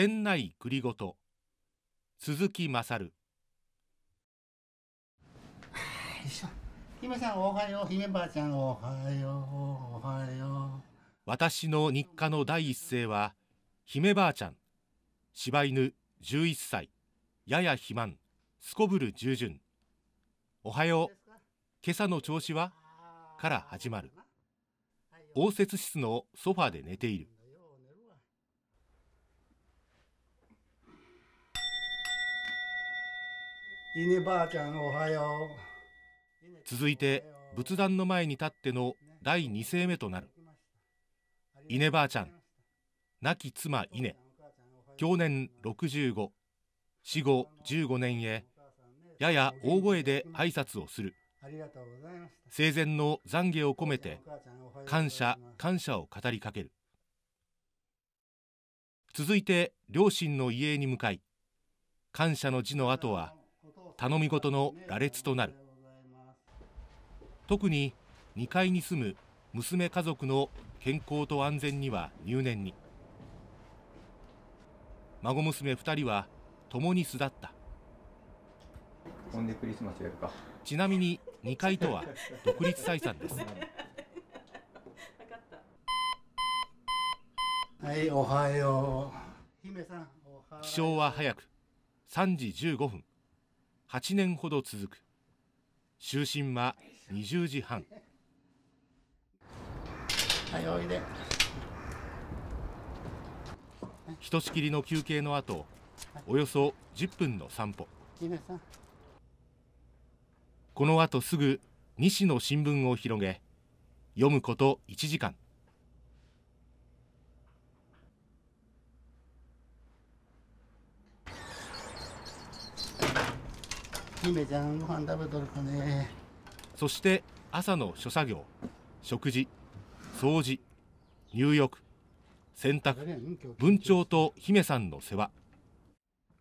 船内栗ごと鈴木勝姫さんおはよう姫ばあちゃんおはようおはよう私の日課の第一声は姫ばあちゃん柴犬11歳やや肥満すこぶる従順おはよう今朝の調子はから始まる応接室のソファで寝ている稲ばあちゃんおはよう続いて仏壇の前に立っての第2声目となる稲ばあちゃん亡き妻稲去年65死後15年へやや大声で挨拶をする生前の懺悔を込めて感謝感謝を語りかける続いて両親の遺影に向かい感謝の字の後は頼み事の羅列となる特に2階に住む娘家族の健康と安全には入念に孫娘2人は共に巣立ったちなみに2階とは独立採算ですはいおはよう気象は早く3時15分8年ほど続く就寝は20時半ひとしきりの休憩の後およそ10分の散歩この後すぐ西の新聞を広げ読むこと1時間姫ちゃんご飯食べとるかねそして朝の諸作業食事掃除入浴洗濯文鳥と姫さんの世話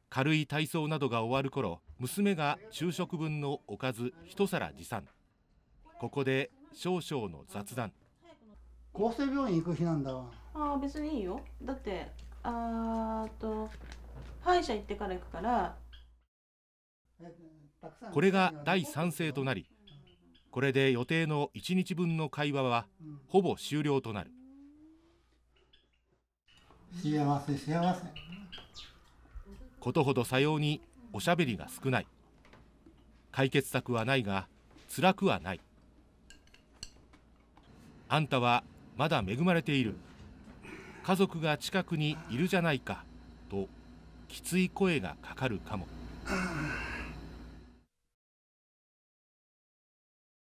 軽い体操などが終わる頃娘が昼食分のおかず一皿持参ここで少々の雑談厚生病院行く日なんだわああ別にいいよだってあーと歯医者行ってから行くからこれが第3声となりこれで予定の1日分の会話はほぼ終了となる幸せ幸せことほどさようにおしゃべりが少ない解決策はないが辛くはないあんたはまだ恵まれている家族が近くにいるじゃないかときつい声がかかるかも。